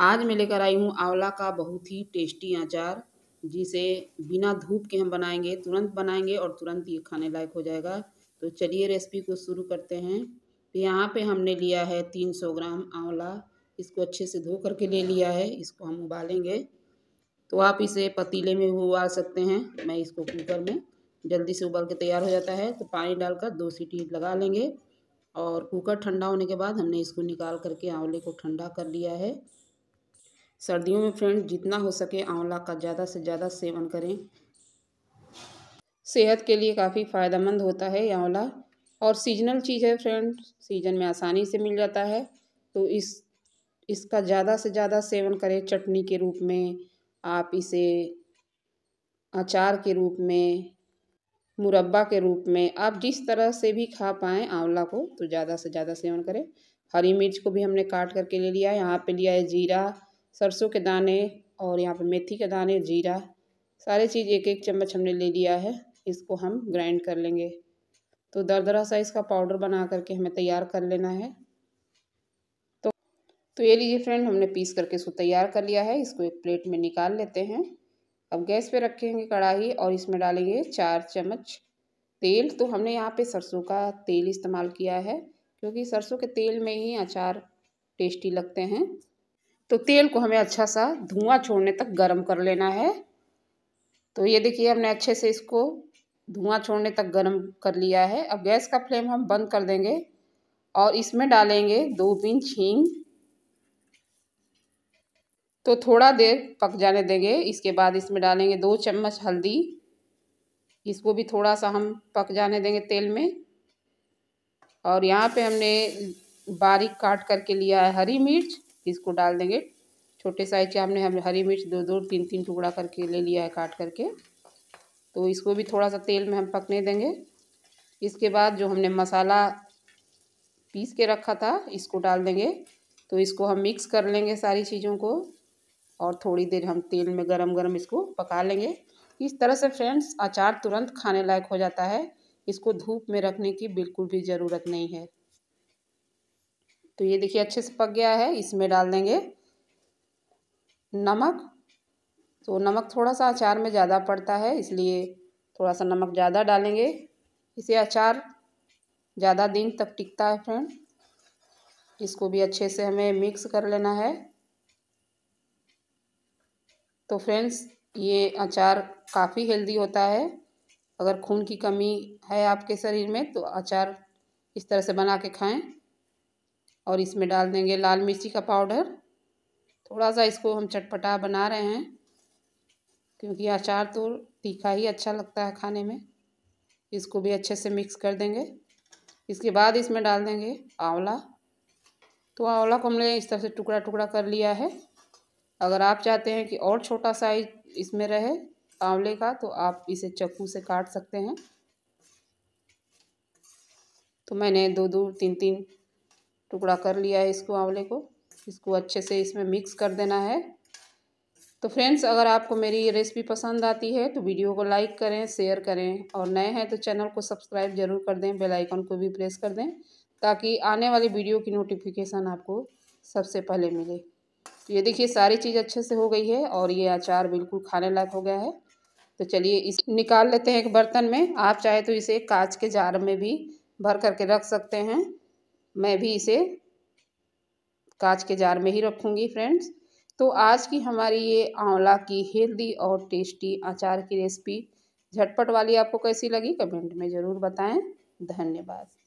आज मैं लेकर आई हूँ आंवला का बहुत ही टेस्टी अचार जिसे बिना धूप के हम बनाएंगे तुरंत बनाएंगे और तुरंत ये खाने लायक हो जाएगा तो चलिए रेसिपी को शुरू करते हैं तो यहाँ पे हमने लिया है तीन सौ ग्राम आंवला इसको अच्छे से धो करके ले लिया है इसको हम उबालेंगे तो आप इसे पतीले में भी उबाल सकते हैं मैं इसको कुकर में जल्दी से उबाल के तैयार हो जाता है तो पानी डालकर दो सीटी लगा लेंगे और कुकर ठंडा होने के बाद हमने इसको निकाल करके आंवले को ठंडा कर लिया है सर्दियों में फ्रेंड जितना हो सके आंवला का ज़्यादा से ज़्यादा सेवन करें सेहत के लिए काफ़ी फ़ायदेमंद होता है आंवला और सीजनल चीज़ है फ्रेंड सीजन में आसानी से मिल जाता है तो इस इसका ज़्यादा से ज़्यादा सेवन करें चटनी के रूप में आप इसे अचार के रूप में मुरब्बा के रूप में आप जिस तरह से भी खा पाएँ आंवला को तो ज़्यादा से ज़्यादा सेवन करें हरी मिर्च को भी हमने काट करके ले लिया है यहाँ पे लिया है जीरा सरसों के दाने और यहाँ पे मेथी के दाने जीरा सारे चीज़ एक एक चम्मच हमने ले लिया है इसको हम ग्राइंड कर लेंगे तो दरदरा सा इसका पाउडर बना करके हमें तैयार कर लेना है तो तो ये लीजिए फ्रेंड हमने पीस करके इसको तैयार कर लिया है इसको एक प्लेट में निकाल लेते हैं अब गैस पे रखेंगे कढ़ाई और इसमें डालेंगे चार चम्मच तेल तो हमने यहाँ पे सरसों का तेल इस्तेमाल किया है क्योंकि सरसों के तेल में ही अचार टेस्टी लगते हैं तो तेल को हमें अच्छा सा धुआं छोड़ने तक गर्म कर लेना है तो ये देखिए हमने अच्छे से इसको धुआं छोड़ने तक गर्म कर लिया है अब गैस का फ्लेम हम बंद कर देंगे और इसमें डालेंगे दो पिंच हींग तो थोड़ा देर पक जाने देंगे इसके बाद इसमें डालेंगे दो चम्मच हल्दी इसको भी थोड़ा सा हम पक जाने देंगे तेल में और यहाँ पे हमने बारीक काट करके लिया है हरी मिर्च इसको डाल देंगे छोटे साइज के हमने हम हरी मिर्च दो दो तीन तीन टुकड़ा करके ले लिया है काट करके तो इसको भी थोड़ा सा तेल में हम पकने देंगे इसके बाद जो हमने मसाला पीस के रखा था इसको डाल देंगे तो इसको हम मिक्स कर लेंगे सारी चीज़ों को और थोड़ी देर हम तेल में गरम गरम इसको पका लेंगे इस तरह से फ्रेंड्स अचार तुरंत खाने लायक हो जाता है इसको धूप में रखने की बिल्कुल भी ज़रूरत नहीं है तो ये देखिए अच्छे से पक गया है इसमें डाल देंगे नमक तो नमक थोड़ा सा अचार में ज़्यादा पड़ता है इसलिए थोड़ा सा नमक ज़्यादा डालेंगे इसे अचार ज़्यादा दिन तक टिकता है फ्रेंड इसको भी अच्छे से हमें मिक्स कर लेना है तो फ्रेंड्स ये अचार काफ़ी हेल्दी होता है अगर खून की कमी है आपके शरीर में तो अचार इस तरह से बना के खाएं और इसमें डाल देंगे लाल मिर्ची का पाउडर थोड़ा सा इसको हम चटपटा बना रहे हैं क्योंकि अचार तो तीखा ही अच्छा लगता है खाने में इसको भी अच्छे से मिक्स कर देंगे इसके बाद इसमें डाल देंगे आंवला तो आंवला को हमने इस तरह से टुकड़ा टुकड़ा कर लिया है अगर आप चाहते हैं कि और छोटा साइज इसमें रहे आंवले का तो आप इसे चक्कू से काट सकते हैं तो मैंने दो दो तीन तीन टुकड़ा कर लिया है इसको आंवले को इसको अच्छे से इसमें मिक्स कर देना है तो फ्रेंड्स अगर आपको मेरी ये रेसिपी पसंद आती है तो वीडियो को लाइक करें शेयर करें और नए हैं तो चैनल को सब्सक्राइब जरूर कर दें बेल आइकन को भी प्रेस कर दें ताकि आने वाली वीडियो की नोटिफिकेशन आपको सबसे पहले मिले तो ये देखिए सारी चीज़ अच्छे से हो गई है और ये अचार बिल्कुल खाने लायक हो गया है तो चलिए इस निकाल लेते हैं एक बर्तन में आप चाहे तो इसे कांच के जार में भी भर करके रख सकते हैं मैं भी इसे कांच के जार में ही रखूँगी फ्रेंड्स तो आज की हमारी ये आंवला की हेल्दी और टेस्टी अचार की रेसिपी झटपट वाली आपको कैसी लगी कमेंट में ज़रूर बताएं धन्यवाद